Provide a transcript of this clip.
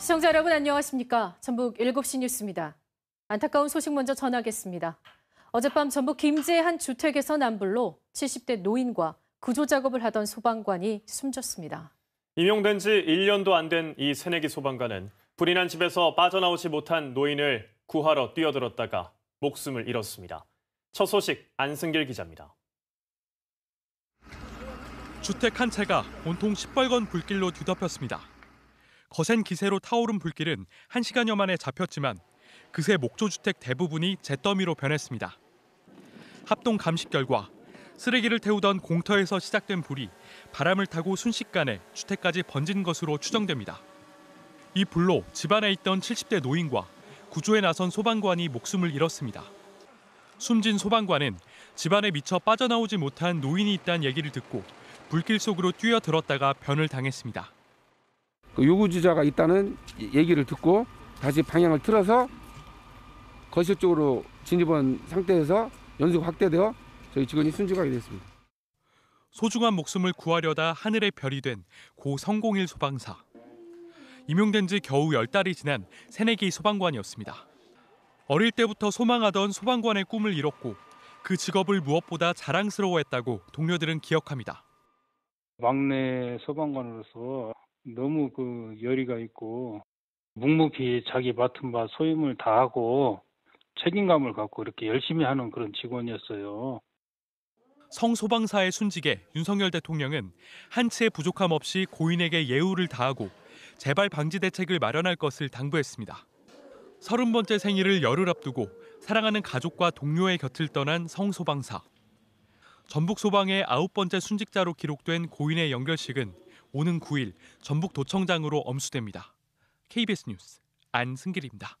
시청자 여러분 안녕하십니까? 전북 7시 뉴스입니다. 안타까운 소식 먼저 전하겠습니다. 어젯밤 전북 김제의 한 주택에서 난불로 70대 노인과 구조 작업을 하던 소방관이 숨졌습니다. 임용된 지 1년도 안 된 이 새내기 소방관은 불이 난 집에서 빠져나오지 못한 노인을 구하러 뛰어들었다가 목숨을 잃었습니다. 첫 소식 안승길 기자입니다. 주택 한 채가 온통 시뻘건 불길로 뒤덮였습니다. 거센 기세로 타오른 불길은 1시간여 만에 잡혔지만 그새 목조주택 대부분이 잿더미로 변했습니다. 합동 감식 결과 쓰레기를 태우던 공터에서 시작된 불이 바람을 타고 순식간에 주택까지 번진 것으로 추정됩니다. 이 불로 집안에 있던 70대 노인과 구조에 나선 소방관이 목숨을 잃었습니다. 숨진 소방관은 집안에 미처 빠져나오지 못한 노인이 있다는 얘기를 듣고 불길 속으로 뛰어들었다가 변을 당했습니다. 그 요구지자가 있다는 얘기를 듣고 다시 방향을 틀어서 거실 쪽으로 진입한 상태에서 연속 확대되어 저희 직원이 순직하게 됐습니다. 소중한 목숨을 구하려다 하늘의 별이 된 고 성공일 소방사. 임용된 지 겨우 열달이 지난 새내기 소방관이었습니다. 어릴 때부터 소망하던 소방관의 꿈을 이뤘고그 직업을 무엇보다 자랑스러워했다고 동료들은 기억합니다. 막내 소방관으로서 너무 그 열의가 있고 묵묵히 자기 맡은 바 소임을 다하고 책임감을 갖고 이렇게 열심히 하는 그런 직원이었어요. 성소방사의 순직에 윤석열 대통령은 한치의 부족함 없이 고인에게 예우를 다하고 재발 방지 대책을 마련할 것을 당부했습니다. 서른 번째 생일을 열흘 앞두고 사랑하는 가족과 동료의 곁을 떠난 성소방사. 전북 소방의 아홉 번째 순직자로 기록된 고인의 연결식은 오는 9일 전북 도청장으로 엄수됩니다. KBS 뉴스 안승길입니다.